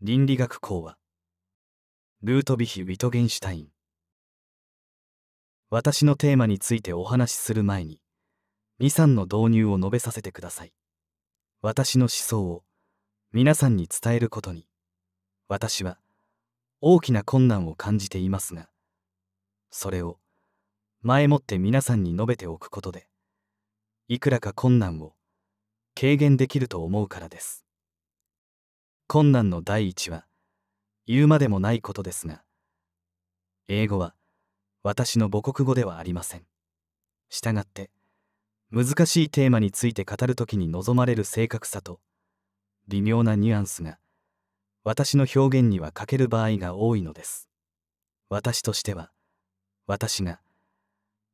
倫理学講話ルートヴィヒ・ウィトゲンシュタイン私のテーマについてお話しする前に2、3の導入を述べさせてください私の思想を皆さんに伝えることに私は大きな困難を感じていますがそれを前もって皆さんに述べておくことでいくらか困難を軽減できると思うからです困難の第一は言うまでもないことですが英語は私の母国語ではありませんしたがって難しいテーマについて語る時に望まれる正確さと微妙なニュアンスが私の表現には欠ける場合が多いのです私としては私が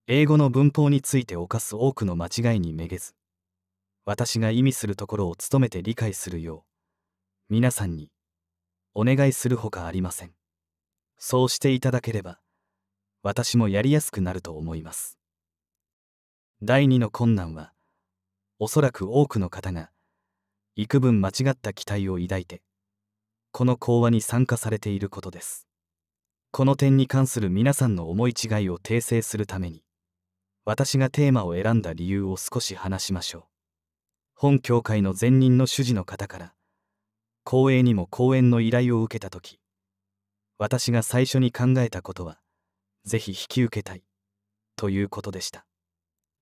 英語の文法について犯す多くの間違いにめげず私が意味するところを努めて理解するよう皆さんにお願いするほかありませんそうしていただければ私もやりやすくなると思います第二の困難はおそらく多くの方が幾分間違った期待を抱いてこの講話に参加されていることですこの点に関する皆さんの思い違いを訂正するために私がテーマを選んだ理由を少し話しましょう本教会の前任の主事の方から光栄にも講演の依頼を受けた時私が最初に考えたことはぜひ引き受けたいということでした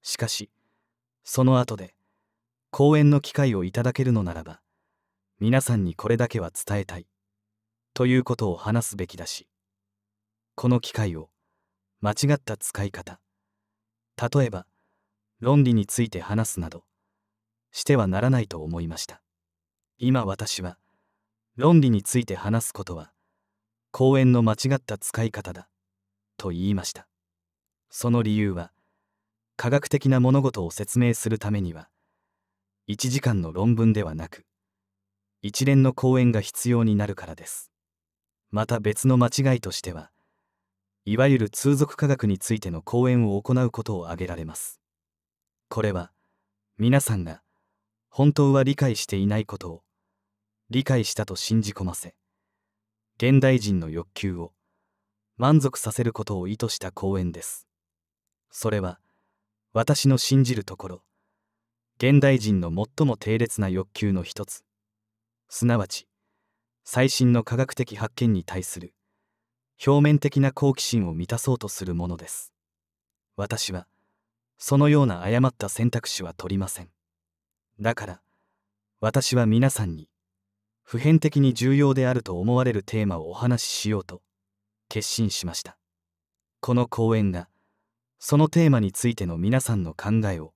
しかしその後で講演の機会をいただけるのならば皆さんにこれだけは伝えたいということを話すべきだしこの機会を間違った使い方例えば論理について話すなどしてはならないと思いました今私は論理について話すことは公園の間違った使い方だと言いましたその理由は科学的な物事を説明するためには1時間の論文ではなく一連の講演が必要になるからですまた別の間違いとしてはいわゆる通俗科学についての講演を行うことを挙げられますこれは皆さんが本当は理解していないことを理解したと信じ込ませ現代人の欲求を満足させることを意図した講演ですそれは私の信じるところ現代人の最も低劣な欲求の一つすなわち最新の科学的発見に対する表面的な好奇心を満たそうとするものです私はそのような誤った選択肢は取りませんだから私は皆さんに普遍的に重要であると思われるテーマをお話ししようと決心しましたこの講演がそのテーマについての皆さんの考えを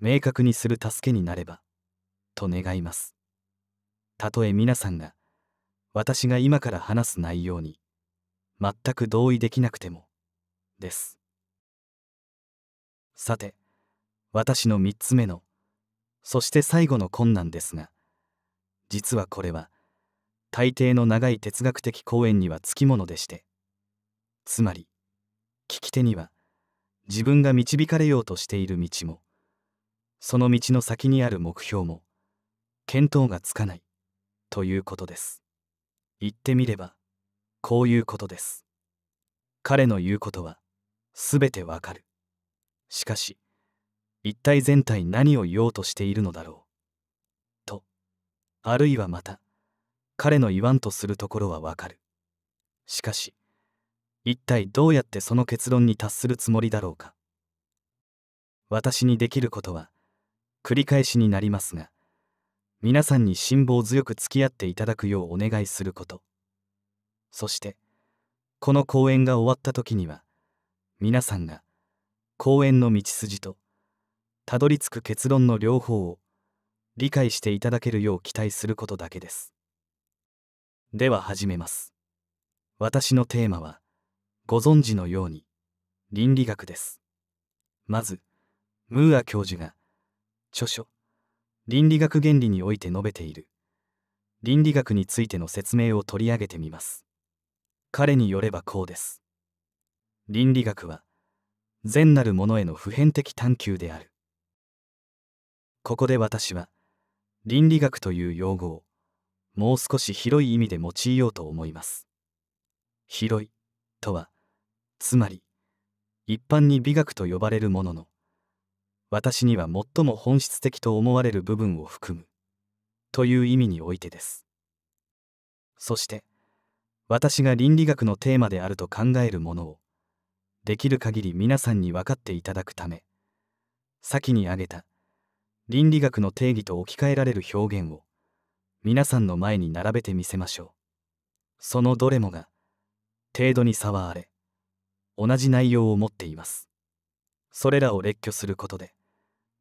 明確にする助けになればと願いますたとえ皆さんが私が今から話す内容に全く同意できなくてもですさて私の3つ目のそして最後の困難ですが実はこれは大抵の長い哲学的講演にはつきものでしてつまり聞き手には自分が導かれようとしている道もその道の先にある目標も見当がつかないということです言ってみればこういうことです彼の言うことはすべてわかるしかし一体全体何を言おうとしているのだろうあるいはまた彼の言わんとするところはわかるしかし一体どうやってその結論に達するつもりだろうか私にできることは繰り返しになりますが皆さんに辛抱強く付き合っていただくようお願いすることそしてこの講演が終わった時には皆さんが講演の道筋とたどり着く結論の両方を理解していただけるよう期待することだけですでは始めます私のテーマはご存知のように倫理学ですまずムーア教授が著書倫理学原理において述べている倫理学についての説明を取り上げてみます彼によればこうです倫理学は善なるものへの普遍的探求であるここで私は倫理学という用語をもう少し広い意味で用いようと思います。広いとはつまり一般に美学と呼ばれるものの私には最も本質的と思われる部分を含むという意味においてです。そして私が倫理学のテーマであると考えるものをできる限り皆さんに分かっていただくため先に挙げた倫理学の定義と置き換えられる表現を皆さんの前に並べてみせましょう。そのどれもが程度に差はあれ同じ内容を持っています。それらを列挙することで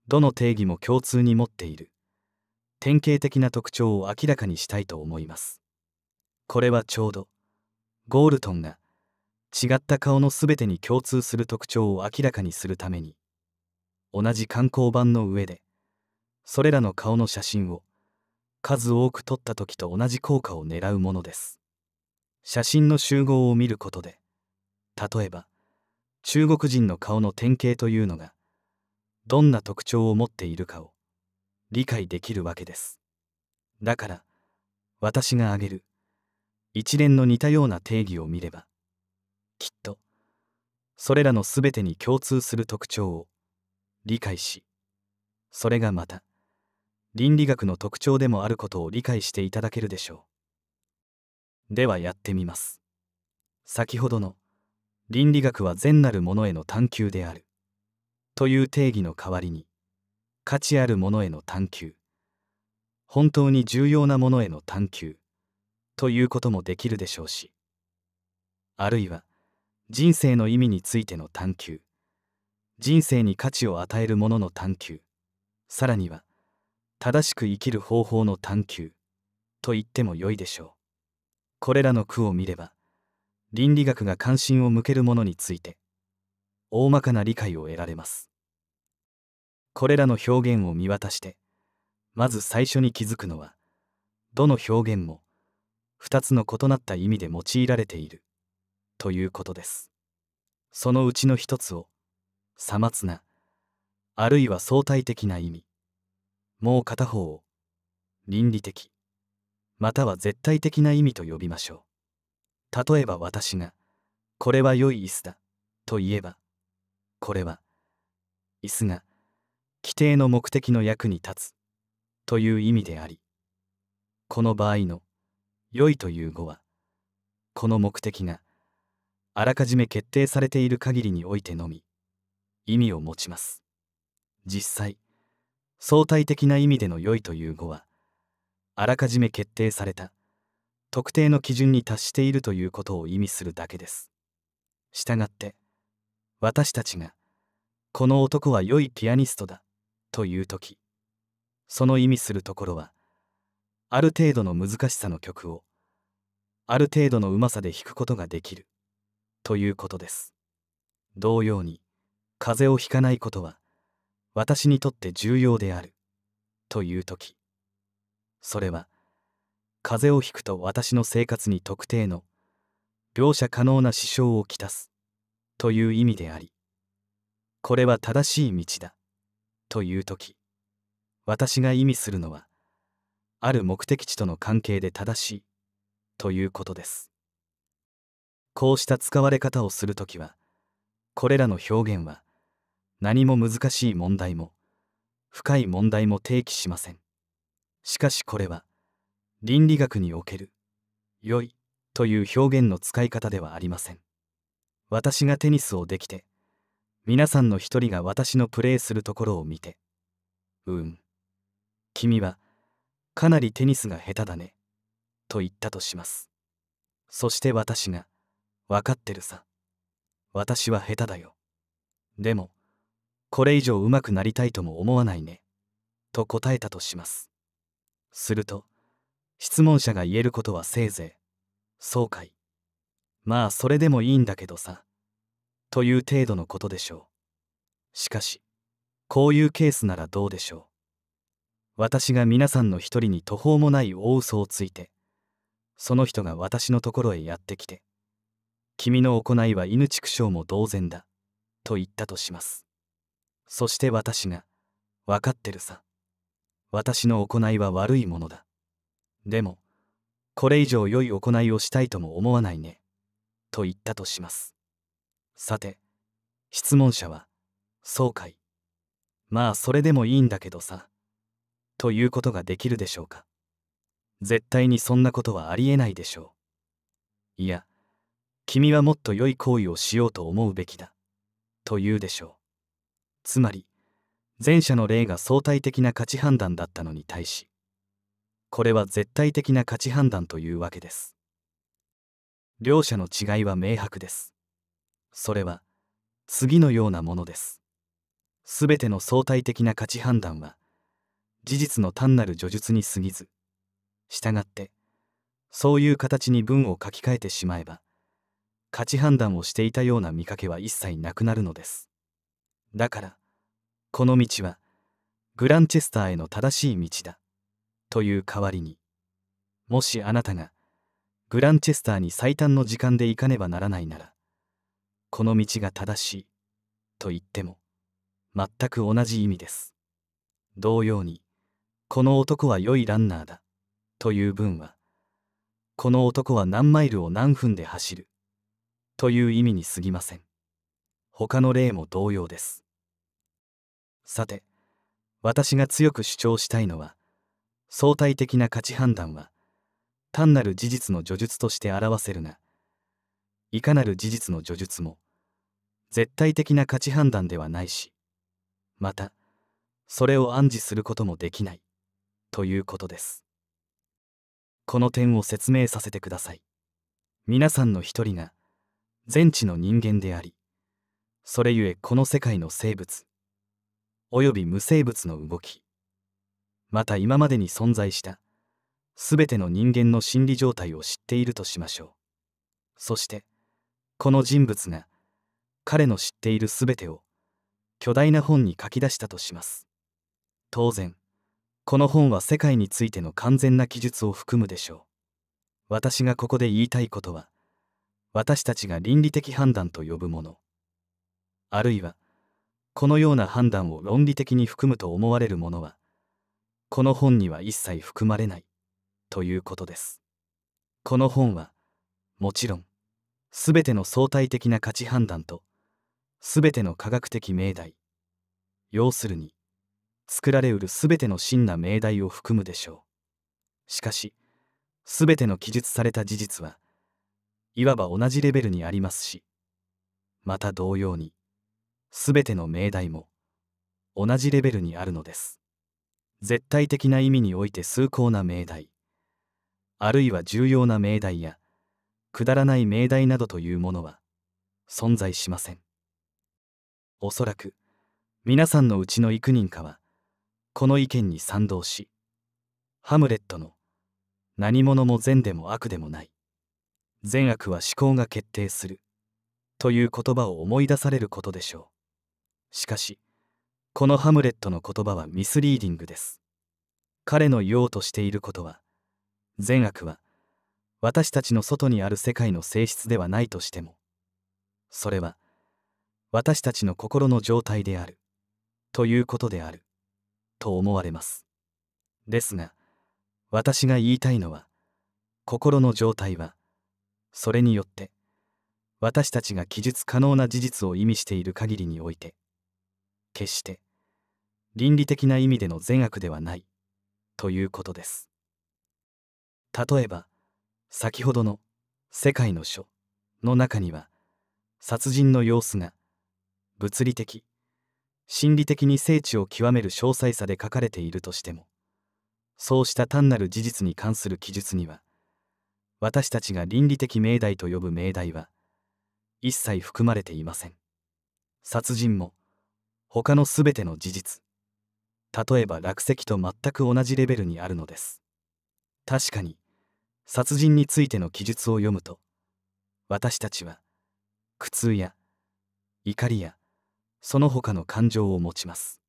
どの定義も共通に持っている典型的な特徴を明らかにしたいと思います。これはちょうどゴールトンが違った顔の全てに共通する特徴を明らかにするために同じ観光版の上でそれらの顔の写真を数多く撮った時と同じ効果を狙うものです写真の集合を見ることで例えば中国人の顔の典型というのがどんな特徴を持っているかを理解できるわけですだから私が挙げる一連の似たような定義を見ればきっとそれらの全てに共通する特徴を理解しそれがまた倫理学の特徴でもあることを理解していただけるでしょうではやってみます先ほどの「倫理学は善なるものへの探求である」という定義の代わりに価値あるものへの探求本当に重要なものへの探求ということもできるでしょうしあるいは人生の意味についての探求人生に価値を与えるものの探求さらには正しく生きる方法の探求と言ってもよいでしょうこれらの句を見れば倫理学が関心を向けるものについて大まかな理解を得られますこれらの表現を見渡してまず最初に気づくのはどの表現も2つの異なった意味で用いられているということですそのうちの一つをさまつなあるいは相対的な意味もう片方を倫理的または絶対的な意味と呼びましょう例えば私が「これは良い椅子だ」と言えばこれは椅子が規定の目的の役に立つという意味でありこの場合の「良い」という語はこの目的があらかじめ決定されている限りにおいてのみ意味を持ちます実際相対的な意味での良いという語はあらかじめ決定された特定の基準に達しているということを意味するだけですしたがって私たちがこの男は良いピアニストだという時その意味するところはある程度の難しさの曲をある程度のうまさで弾くことができるということです同様に風邪をひかないことは私にとって重要であるという時それは風邪をひくと私の生活に特定の描写可能な支障をきたすという意味でありこれは正しい道だという時私が意味するのはある目的地との関係で正しいということですこうした使われ方をする時はこれらの表現は何も難しい問題も深い問題も提起しませんしかしこれは倫理学における「良い」という表現の使い方ではありません私がテニスをできて皆さんの一人が私のプレーするところを見て「うん君はかなりテニスが下手だね」と言ったとしますそして私が「分かってるさ私は下手だよでもこれ以上うまくなりたいとも思わないね。と答えたとします。すると、質問者が言えることはせいぜい、そうかい。まあそれでもいいんだけどさ。という程度のことでしょう。しかし、こういうケースならどうでしょう。私が皆さんの一人に途方もない大嘘をついて、その人が私のところへやってきて、君の行いは犬畜生も同然だ、と言ったとします。そして私が、わかってるさ。私の行いは悪いものだ。でも、これ以上良い行いをしたいとも思わないね。と言ったとします。さて、質問者は、そうかい。まあそれでもいいんだけどさ。ということができるでしょうか。絶対にそんなことはありえないでしょう。いや、君はもっと良い行為をしようと思うべきだ。と言うでしょう。つまり前者の例が相対的な価値判断だったのに対しこれは絶対的な価値判断というわけです両者の違いは明白ですそれは次のようなものですすべての相対的な価値判断は事実の単なる叙述に過ぎず従ってそういう形に文を書き換えてしまえば価値判断をしていたような見かけは一切なくなるのですだからこの道はグランチェスターへの正しい道だという代わりにもしあなたがグランチェスターに最短の時間で行かねばならないならこの道が正しいと言っても全く同じ意味です同様にこの男は良いランナーだという文はこの男は何マイルを何分で走るという意味にすぎません他の例も同様ですさて私が強く主張したいのは相対的な価値判断は単なる事実の叙述として表せるがいかなる事実の叙述も絶対的な価値判断ではないしまたそれを暗示することもできないということですこの点を説明させてください皆さんの一人が全知の人間でありそれゆえこの世界の生物及び無生物の動きまた今までに存在した全ての人間の心理状態を知っているとしましょうそしてこの人物が彼の知っている全てを巨大な本に書き出したとします当然この本は世界についての完全な記述を含むでしょう私がここで言いたいことは私たちが倫理的判断と呼ぶものあるいはこのような判断を論理的に含むと思われるものはこの本には一切含まれないということですこの本はもちろんすべての相対的な価値判断とすべての科学的命題要するに作られうるすべての真な命題を含むでしょうしかしすべての記述された事実はいわば同じレベルにありますしまた同様に全ての命題も同じレベルにあるのです。絶対的な意味において崇高な命題あるいは重要な命題やくだらない命題などというものは存在しません。おそらく皆さんのうちの幾人かはこの意見に賛同しハムレットの「何者も善でも悪でもない」「善悪は思考が決定する」という言葉を思い出されることでしょう。しかしこのハムレットの言葉はミスリーディングです彼の言おうとしていることは善悪は私たちの外にある世界の性質ではないとしてもそれは私たちの心の状態であるということであると思われますですが私が言いたいのは心の状態はそれによって私たちが記述可能な事実を意味している限りにおいて決して倫理的な意味での善悪ではないということです例えば先ほどの「世界の書」の中には殺人の様子が物理的心理的に精緻を極める詳細さで書かれているとしてもそうした単なる事実に関する記述には私たちが倫理的命題と呼ぶ命題は一切含まれていません殺人も他のべての事実例えば落石と全く同じレベルにあるのです確かに殺人についての記述を読むと私たちは苦痛や怒りやその他の感情を持ちます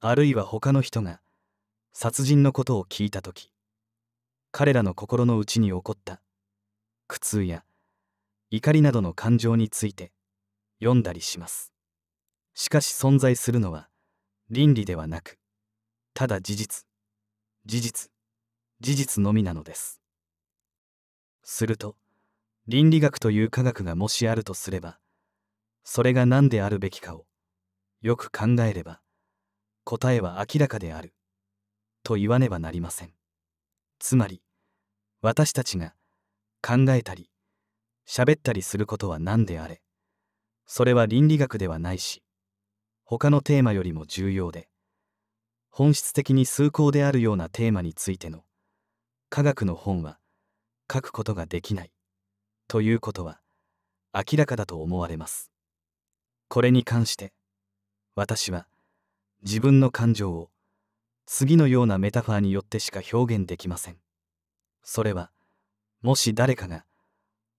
あるいは他の人が殺人のことを聞いた時彼らの心の内に起こった苦痛や怒りなどの感情について読んだりしますしかし存在するのは倫理ではなくただ事実事実事実のみなのですすると倫理学という科学がもしあるとすればそれが何であるべきかをよく考えれば答えは明らかであると言わねばなりませんつまり私たちが考えたり喋ったりすることは何であれそれは倫理学ではないし他のテーマよりも重要で本質的に崇高であるようなテーマについての科学の本は書くことができないということは明らかだと思われますこれに関して私は自分の感情を次のようなメタファーによってしか表現できませんそれはもし誰かが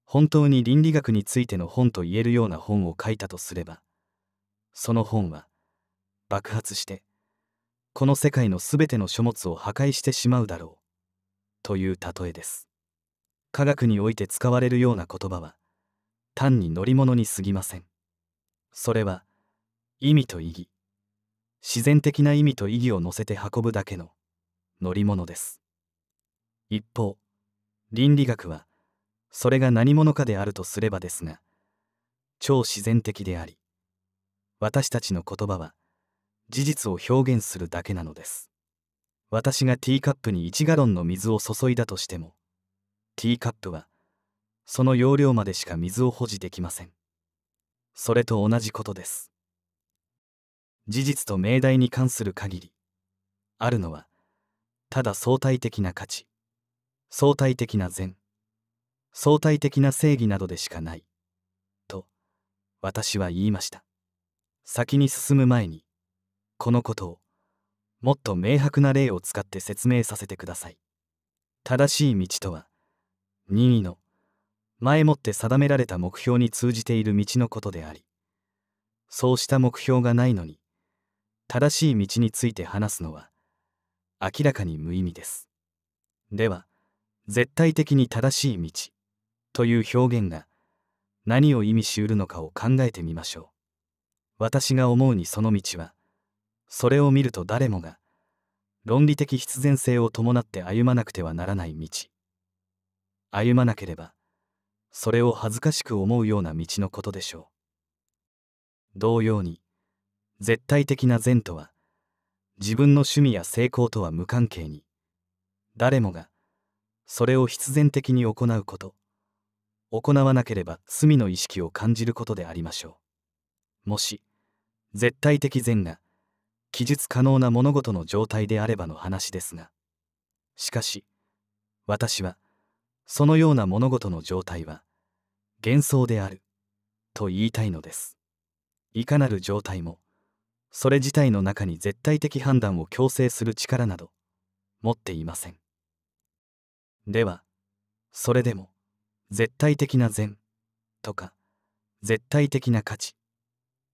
本当に倫理学についての本と言えるような本を書いたとすればその本は爆発してこの世界の全ての書物を破壊してしまうだろうという例えです科学において使われるような言葉は単に乗り物に過ぎませんそれは意味と意義自然的な意味と意義を乗せて運ぶだけの乗り物です一方倫理学はそれが何者かであるとすればですが超自然的であり私たちの言葉は事実を表現するだけなのです私がティーカップに1ガロンの水を注いだとしてもティーカップはその容量までしか水を保持できませんそれと同じことです事実と命題に関する限りあるのはただ相対的な価値相対的な善相対的な正義などでしかないと私は言いました先に進む前にこのことをもっと明白な例を使って説明させてください正しい道とは任意の前もって定められた目標に通じている道のことでありそうした目標がないのに正しい道について話すのは明らかに無意味ですでは絶対的に正しい道という表現が何を意味しうるのかを考えてみましょう私が思うにその道はそれを見ると誰もが論理的必然性を伴って歩まなくてはならない道歩まなければそれを恥ずかしく思うような道のことでしょう同様に絶対的な善とは自分の趣味や成功とは無関係に誰もがそれを必然的に行うこと行わなければ罪の意識を感じることでありましょうもし絶対的善が記述可能な物事の状態であればの話ですがしかし私はそのような物事の状態は幻想であると言いたいのですいかなる状態もそれ自体の中に絶対的判断を強制する力など持っていませんではそれでも絶対的な善とか絶対的な価値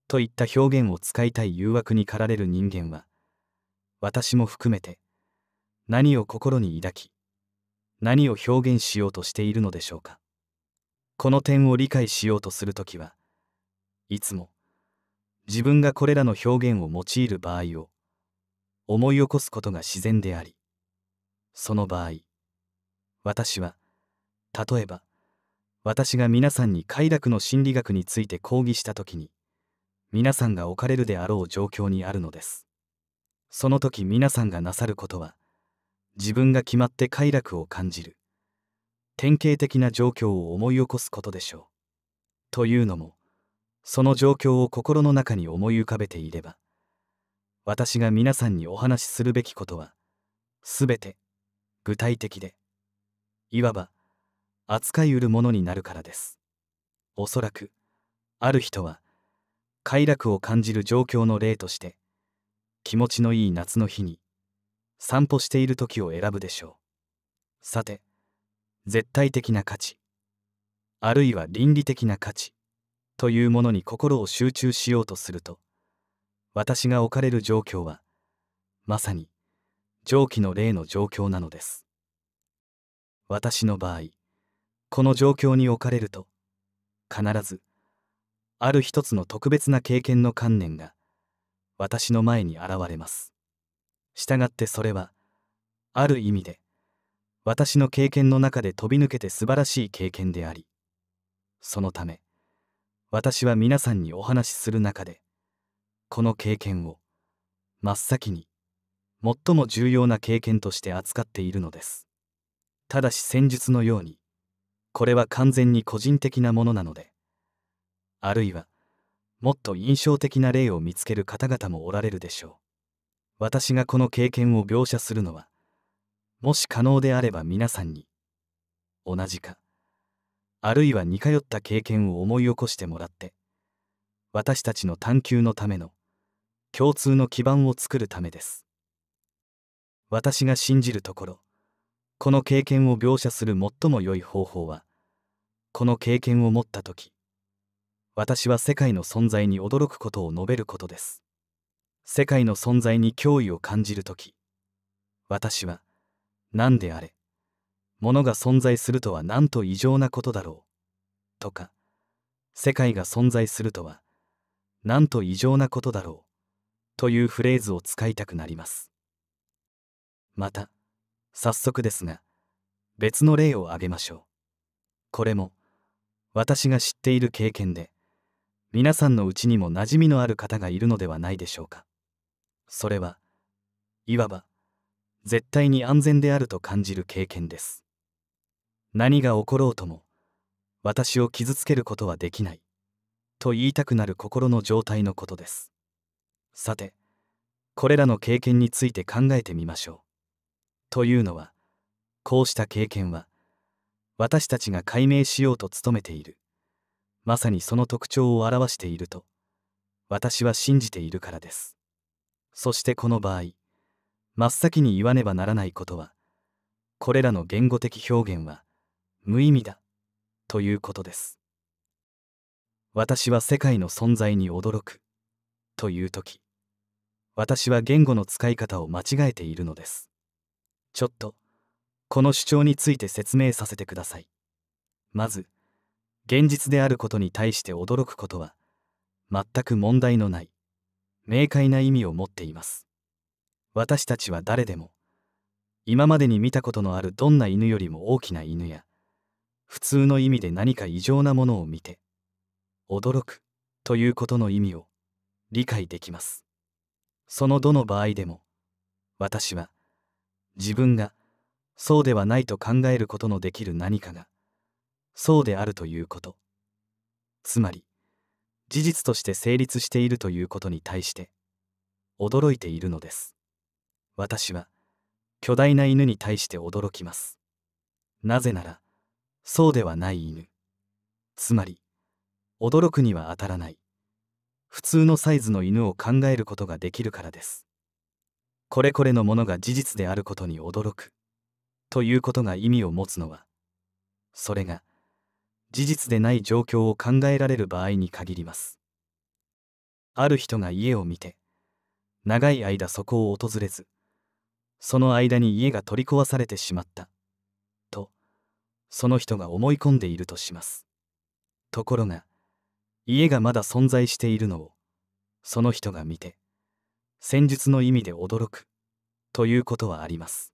といった表現を使いたい誘惑に駆られる人間は私も含めて何を心に抱き何を表現しようとしているのでしょうかこの点を理解しようとするときはいつも自分がこれらの表現を用いる場合を思い起こすことが自然でありその場合私は例えば私が皆さんに快楽の心理学について講義した時に皆さんが置かれるであろう状況にあるのですその時皆さんがなさることは自分が決まって快楽を感じる典型的な状況を思い起こすことでしょうというのもその状況を心の中に思い浮かべていれば私が皆さんにお話しするべきことは全て具体的でいわば扱いうるものになるからですおそらくある人は快楽を感じる状況の例として気持ちのいい夏の日に散歩している時を選ぶでしょうさて絶対的な価値あるいは倫理的な価値というものに心を集中しようとすると私が置かれる状況はまさに上記の例の状況なのです私の場合この状況に置かれると必ずある一つの特別な経験の観念が私の前に現れます従ってそれはある意味で私の経験の中で飛び抜けて素晴らしい経験でありそのため私は皆さんにお話しする中でこの経験を真っ先に最も重要な経験として扱っているのですただし戦術のようにこれは完全に個人的なものなのであるいはもっと印象的な例を見つける方々もおられるでしょう私がこの経験を描写するのはもし可能であれば皆さんに同じかあるいは似通った経験を思い起こしてもらって私たちの探求のための共通の基盤を作るためです私が信じるところこの経験を描写する最も良い方法はこの経験を持った時私は世界の存在に驚くことを述べることです世界の存在に脅威を感じる時私は何であれ物が存在するとはなんと異常なことだろうとか世界が存在するとはなんと異常なことだろうというフレーズを使いたくなりますまた早速ですが別の例を挙げましょうこれも私が知っている経験で皆さんのうちにも馴染みのある方がいるのではないでしょうかそれはいわば絶対に安全であると感じる経験です何が起ころうとも私を傷つけることはできないと言いたくなる心の状態のことですさてこれらの経験について考えてみましょうというのはこうした経験は私たちが解明しようと努めているまさにその特徴を表していると私は信じているからですそしてこの場合真っ先に言わねばならないことはこれらの言語的表現は無意味だということです私は世界の存在に驚くという時私は言語の使い方を間違えているのですちょっとこの主張について説明させてくださいまず「現実であることに対して驚くことは全く問題のない明快な意味を持っています私たちは誰でも今までに見たことのあるどんな犬よりも大きな犬や普通の意味で何か異常なものを見て驚くということの意味を理解できますそのどの場合でも私は自分がそうではないと考えることのできる何かがそうであるということつまり事実として成立しているということに対して驚いているのです私は巨大な犬に対して驚きますなぜならそうではない犬つまり驚くには当たらない普通のサイズの犬を考えることができるからですこれこれのものが事実であることに驚くということが意味を持つのはそれが事実でない状況を考えられる場合に限りますある人が家を見て長い間そこを訪れずその間に家が取り壊されてしまったとその人が思い込んでいるとしますところが家がまだ存在しているのをその人が見て戦術の意味で驚くということはあります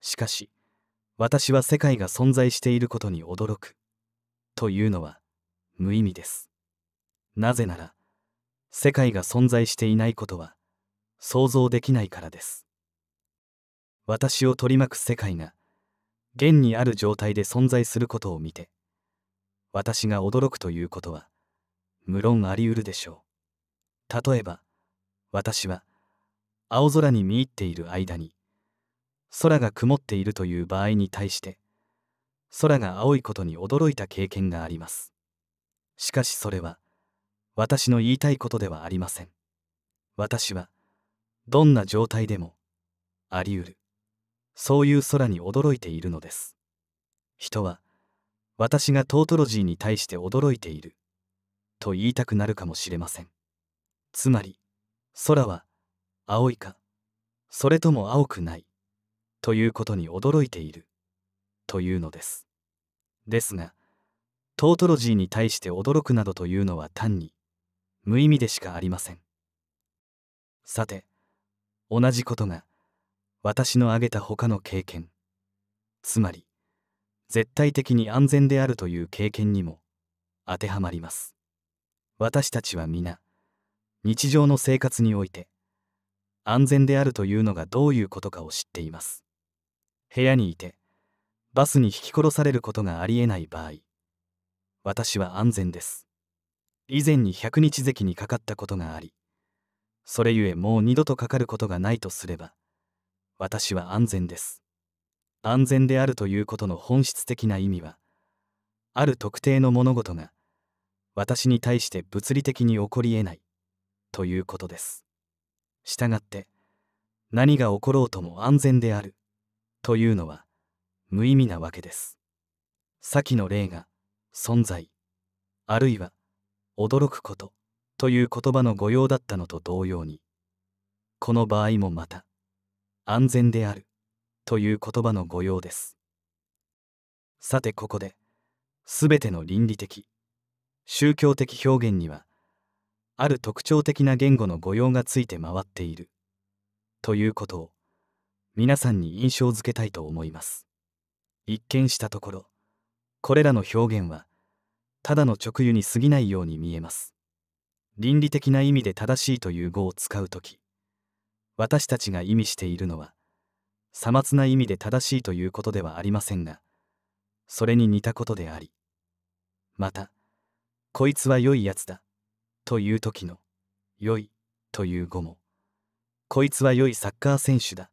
しかし私は世界が存在していることに驚くというのは無意味です。なぜなら、世界が存在していないことは想像できないからです。私を取り巻く世界が、現にある状態で存在することを見て、私が驚くということは、無論あり得るでしょう。例えば、私は、青空に見入っている間に、空が曇っているという場合に対して、空が青いことに驚いた経験がありますしかしそれは私の言いたいことではありません私はどんな状態でもあり得るそういう空に驚いているのです人は私がトートロジーに対して驚いていると言いたくなるかもしれませんつまり空は青いかそれとも青くないということに驚いているというのですですがトートロジーに対して驚くなどというのは単に無意味でしかありませんさて同じことが私の挙げた他の経験つまり絶対的に安全であるという経験にも当てはまります私たちは皆日常の生活において安全であるというのがどういうことかを知っています部屋にいてバスに引き殺されることがありえない場合私は安全です以前に百日関にかかったことがありそれゆえもう二度とかかることがないとすれば私は安全です安全であるということの本質的な意味はある特定の物事が私に対して物理的に起こりえないということですしたがって何が起ころうとも安全であるというのは無意味なわけです先の例が存在あるいは驚くことという言葉の御用だったのと同様にこの場合もまた安全であるという言葉の御用ですさてここで全ての倫理的宗教的表現にはある特徴的な言語の御用がついて回っているということを皆さんに印象づけたいと思います。一見したところこれらの表現はただの直輸に過ぎないように見えます倫理的な意味で正しいという語を使う時私たちが意味しているのはさまつな意味で正しいということではありませんがそれに似たことでありまたこいつは良いやつだという時の良いという語もこいつは良いサッカー選手だ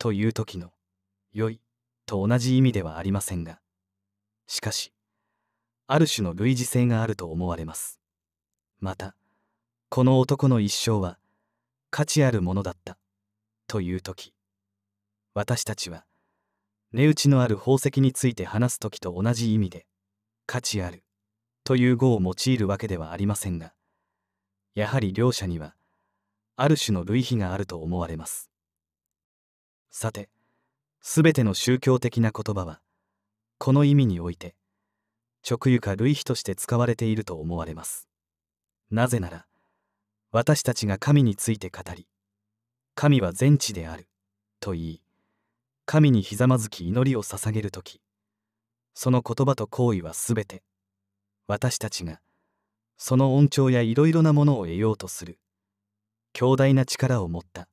という時の良いと同じ意味ではありませんがしかしある種の類似性があると思われますまたこの男の一生は価値あるものだったという時私たちは値打ちのある宝石について話す時と同じ意味で価値あるという語を用いるわけではありませんがやはり両者にはある種の類比があると思われますさてすべての宗教的な言葉はこの意味において直輸か類比として使われていると思われますなぜなら私たちが神について語り神は全知であると言い神にひざまずき祈りを捧げる時その言葉と行為はすべて私たちがその恩寵やいろいろなものを得ようとする強大な力を持った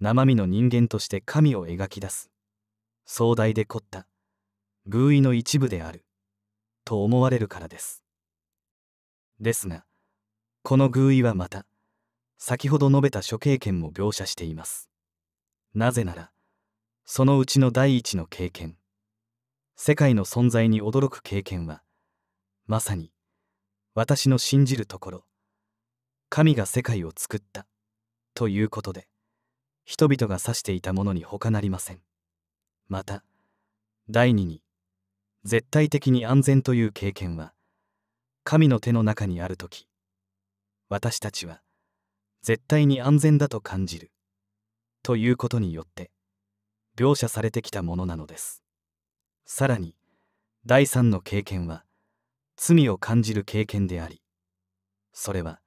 生身の人間として神を描き出す壮大で凝った偶意の一部であると思われるからですですがこの偶意はまた先ほど述べた諸経験も描写していますなぜならそのうちの第一の経験世界の存在に驚く経験はまさに私の信じるところ神が世界を作ったということで人々が指していたものに他なりませんまた第二に絶対的に安全という経験は神の手の中にある時私たちは絶対に安全だと感じるということによって描写されてきたものなのですさらに第三の経験は罪を感じる経験でありそれは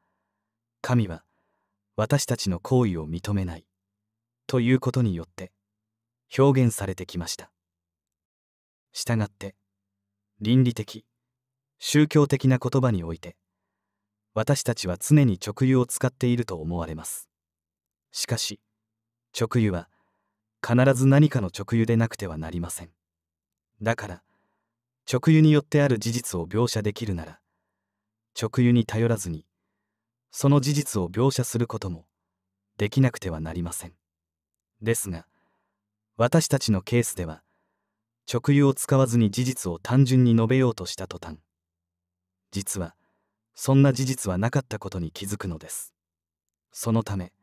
神は私たちの行為を認めないということによって表現されてきましたしたがって倫理的宗教的な言葉において私たちは常に直油を使っていると思われますしかし直油は必ず何かの直油でなくてはなりませんだから直油によってある事実を描写できるなら直油に頼らずにその事実を描写することもできなくてはなりませんですが私たちのケースでは直油を使わずに事実を単純に述べようとした途端実はそんな事実はなかったことに気づくのですそのため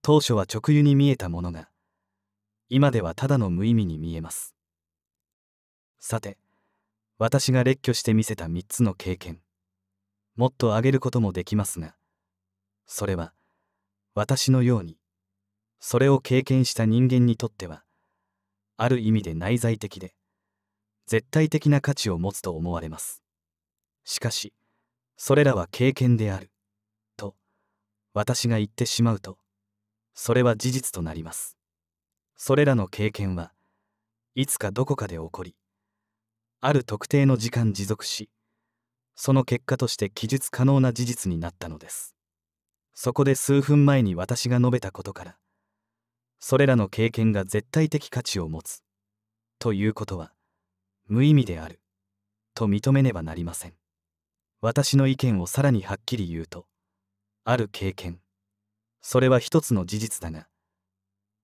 当初は直油に見えたものが今ではただの無意味に見えますさて私が列挙してみせた3つの経験もっと上げることもできますがそれは私のようにそれを経験した人間にとってはある意味で内在的で絶対的な価値を持つと思われますしかしそれらは経験であると私が言ってしまうとそれは事実となりますそれらの経験はいつかどこかで起こりある特定の時間持続しその結果として記述可能な事実になったのですそこで数分前に私が述べたことからそれらの経験が絶対的価値を持つということは無意味であると認めねばなりません私の意見をさらにはっきり言うとある経験それは一つの事実だが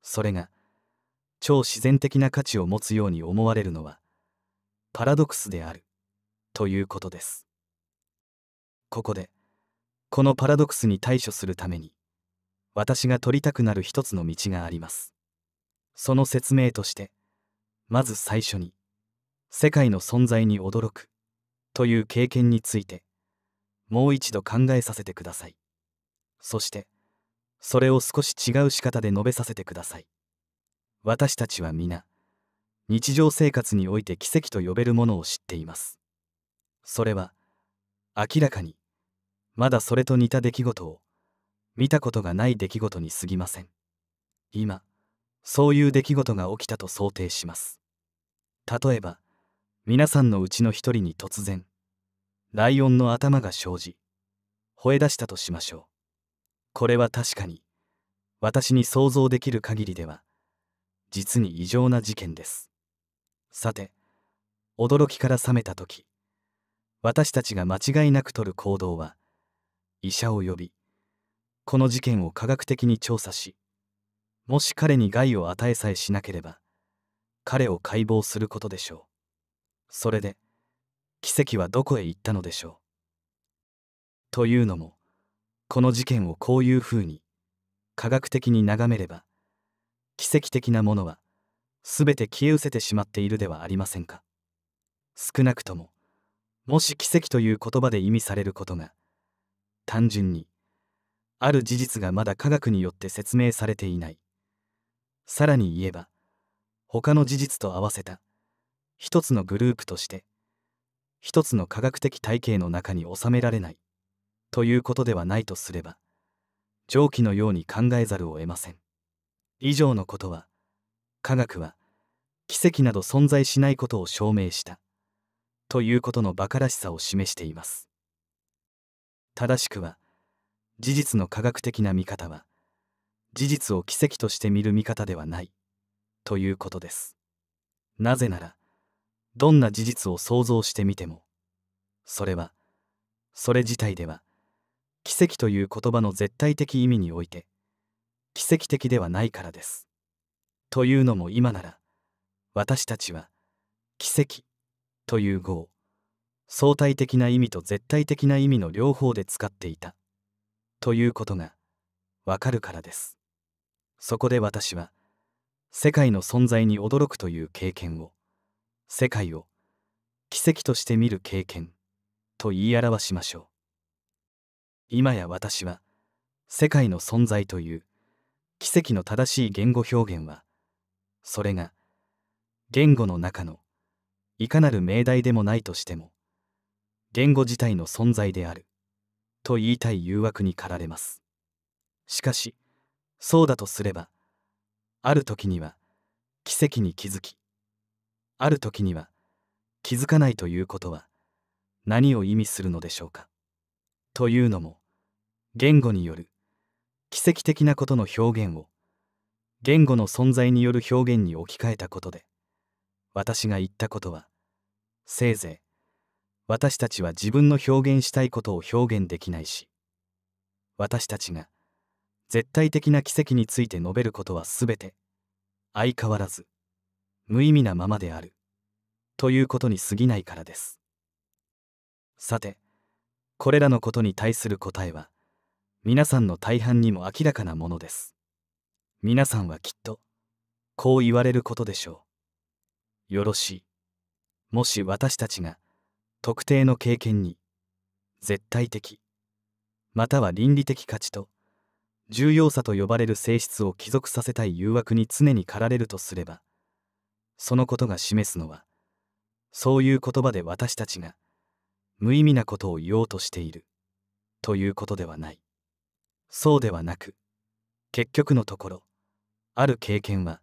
それが超自然的な価値を持つように思われるのはパラドクスであるということですここでこのパラドクスに対処するために私が取りたくなる一つの道がありますその説明としてまず最初に世界の存在に驚くという経験についてもう一度考えさせてくださいそしてそれを少し違う仕方で述べさせてください私たちは皆日常生活において奇跡と呼べるものを知っていますそれは明らかにまだそれと似た出来事を見たことがない出来事に過ぎません今そういう出来事が起きたと想定します例えば皆さんのうちの一人に突然ライオンの頭が生じ吠え出したとしましょうこれは確かに私に想像できる限りでは実に異常な事件ですさて驚きから覚めた時私たちが間違いなく取る行動は医者を呼びこの事件を科学的に調査しもし彼に害を与えさえしなければ彼を解剖することでしょうそれで奇跡はどこへ行ったのでしょうというのもこの事件をこういうふうに科学的に眺めれば奇跡的なものは全て消え失せてしまっているではありませんか少なくとももし奇跡という言葉で意味されることが単純にある事実がまだ科学によって説明されていないさらに言えば他の事実と合わせた一つのグループとして一つの科学的体系の中に収められないということではないとすれば上記のように考えざるを得ません以上のことは科学は奇跡など存在しないことを証明したということの馬鹿らしさを示しています正しくは事実の科学的な見方は事実を奇跡として見る見方ではないということですなぜならどんな事実を想像してみてもそれはそれ自体では奇跡という言葉の絶対的意味において奇跡的ではないからですというのも今なら私たちは奇跡という語を相対的な意味と絶対的な意味の両方で使っていたということがわかるからですそこで私は世界の存在に驚くという経験を世界を奇跡として見る経験と言い表しましょう今や私は世界の存在という奇跡の正しい言語表現はそれが言語の中のいかなる命題でもないとしても言語自体の存在であると言いたい誘惑に駆られますしかしそうだとすればある時には奇跡に気づきある時には気づかないということは何を意味するのでしょうかというのも言語による奇跡的なことの表現を言語の存在による表現に置き換えたことで私が言ったことはせいぜい私たちは自分の表現したいことを表現できないし私たちが絶対的な奇跡について述べることは全て相変わらず無意味なままであるということに過ぎないからですさてこれらのことに対する答えは皆さんの大半にも明らかなものです皆さんはきっとこう言われることでしょうよろしいもし私たちが特定の経験に絶対的または倫理的価値と重要さと呼ばれる性質を帰属させたい誘惑に常に駆られるとすればそのことが示すのはそういう言葉で私たちが無意味なことを言おうとしているということではないそうではなく結局のところある経験は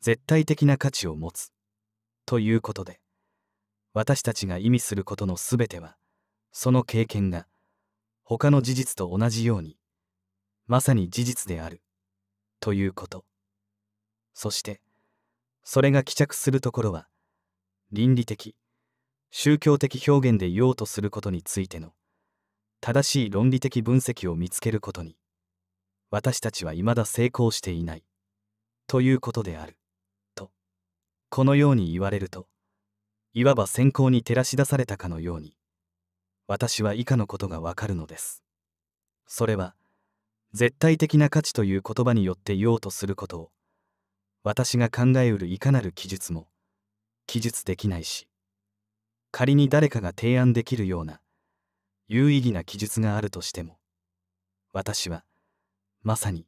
絶対的な価値を持つということで私たちが意味することの全てはその経験が他の事実と同じようにまさに事実であるということそしてそれが帰着するところは倫理的宗教的表現で言おうとすることについての正しい論理的分析を見つけることに私たちは未だ成功していないということであるとこのように言われるといわば閃光に照らし出されたかのように私は以下のことがわかるのですそれは絶対的な価値という言葉によって言おうとすることを私が考えうるいかなる記述も記述できないし仮に誰かが提案できるような有意義な記述があるとしても私はまさに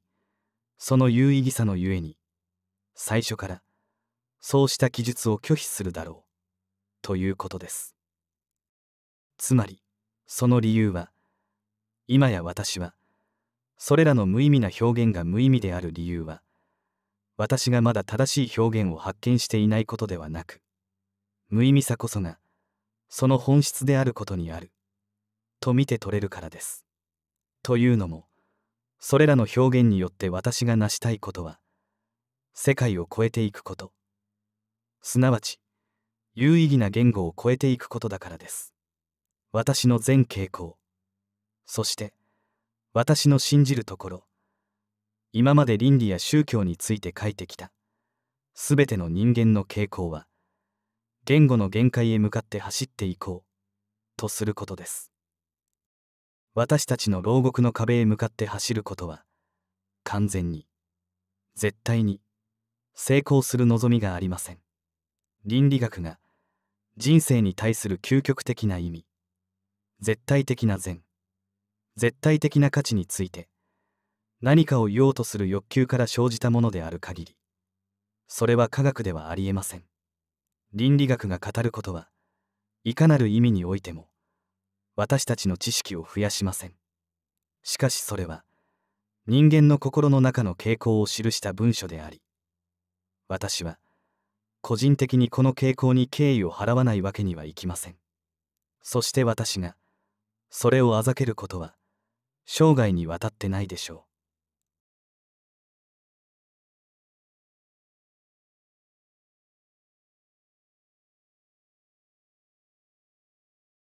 その有意義さのゆえに最初からそうした記述を拒否するだろうということですつまりその理由は今や私はそれらの無意味な表現が無意味である理由は私がまだ正しい表現を発見していないことではなく無意味さこそがその本質であることにあると見て取れるからですというのもそれらの表現によって私が成したいことは世界を超えていくことすなわち有意義な言語を超えていくことだからです私の全傾向そして私の信じるところ今まで倫理や宗教について書いてきたすべての人間の傾向は言語の限界へ向かって走っていこうとすることです私たちの牢獄の壁へ向かって走ることは完全に絶対に成功する望みがありません倫理学が人生に対する究極的な意味絶対的な善絶対的な価値について何かを言おうとする欲求から生じたものである限りそれは科学ではありえません倫理学が語ることはいかなる意味においても私たちの知識を増やしませんしかしそれは人間の心の中の傾向を記した文書であり私は個人的にこの傾向に敬意を払わないわけにはいきませんそして私がそれをあざけることは生涯にわたってないでしょう